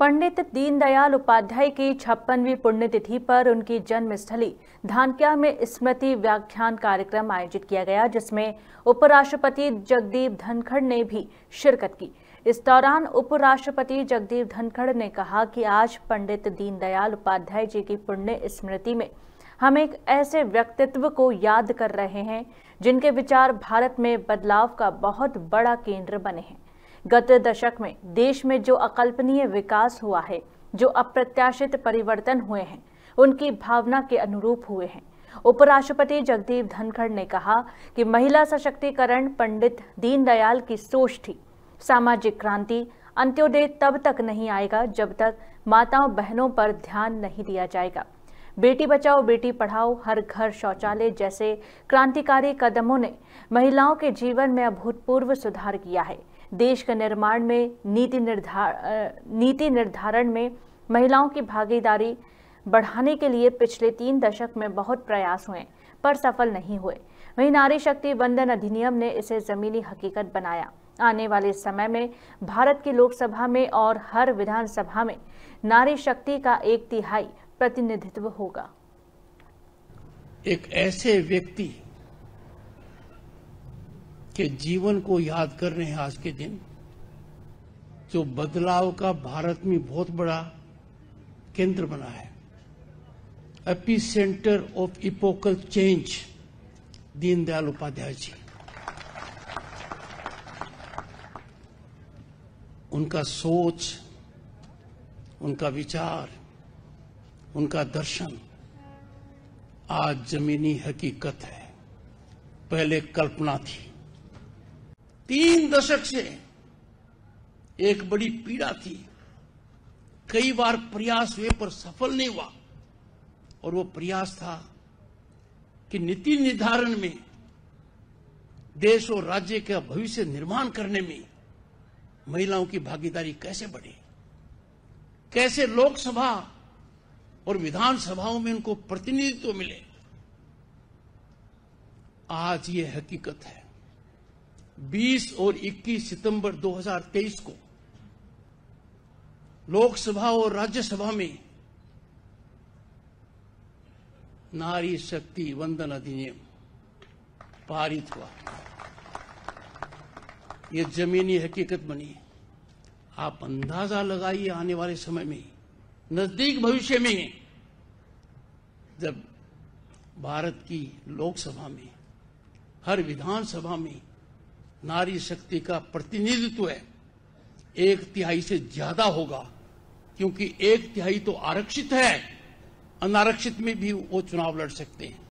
पंडित दीनदयाल उपाध्याय की छप्पनवीं पुण्यतिथि पर उनकी जन्मस्थली धानक्या में स्मृति व्याख्यान कार्यक्रम आयोजित किया गया जिसमें उपराष्ट्रपति जगदीप धनखड़ ने भी शिरकत की इस दौरान उपराष्ट्रपति जगदीप धनखड़ ने कहा कि आज पंडित दीनदयाल उपाध्याय जी की पुण्य स्मृति में हम एक ऐसे व्यक्तित्व को याद कर रहे हैं जिनके विचार भारत में बदलाव का बहुत बड़ा केंद्र बने हैं गत दशक में देश में जो अकल्पनीय विकास हुआ है जो अप्रत्याशित परिवर्तन हुए हैं उनकी भावना के अनुरूप हुए हैं उपराष्ट्रपति जगदीप धनखड़ ने कहा कि महिला सशक्तिकरण पंडित दीनदयाल की सोच थी सामाजिक क्रांति अंत्योदय तब तक नहीं आएगा जब तक माताओं बहनों पर ध्यान नहीं दिया जाएगा बेटी बचाओ बेटी पढ़ाओ हर घर शौचालय जैसे क्रांतिकारी कदमों ने महिलाओं के जीवन में अभूतपूर्व सुधार किया है देश के निर्माण में नीति निर्धार नीति निर्धारण में महिलाओं की भागीदारी बढ़ाने के लिए पिछले तीन दशक में बहुत प्रयास हुए पर सफल नहीं हुए वहीं नारी शक्ति वंदन अधिनियम ने इसे ज़मीनी हकीकत बनाया आने वाले समय में भारत की लोकसभा में और हर विधानसभा में नारी शक्ति का एक तिहाई प्रतिनिधित्व होगा एक ऐसे व्यक्ति के जीवन को याद कर रहे हैं आज के दिन जो बदलाव का भारत में बहुत बड़ा केंद्र बना है epicentre of epochal change Deendayal Upadhyaya ji उनका सोच उनका विचार उनका दर्शन आज जमीनी हकीकत है पहले कल्पना थी तीन दशक से एक बड़ी पीड़ा थी कई बार प्रयास हुए पर सफल नहीं हुआ और वो प्रयास था कि नीति निर्धारण में देश और राज्य का भविष्य निर्माण करने में महिलाओं की भागीदारी कैसे बढ़े कैसे लोकसभा और विधानसभाओं में उनको प्रतिनिधित्व मिले आज ये हकीकत है 20 और 21 सितंबर 2023 को लोकसभा और राज्यसभा में नारी शक्ति वंदन अधिनियम पारित हुआ ये जमीनी हकीकत बनी आप अंदाजा लगाइए आने वाले समय में नजदीक भविष्य में जब भारत की लोकसभा में हर विधानसभा में नारी शक्ति का प्रतिनिधित्व है एक तिहाई से ज्यादा होगा क्योंकि एक तिहाई तो आरक्षित है अनारक्षित में भी वो चुनाव लड़ सकते हैं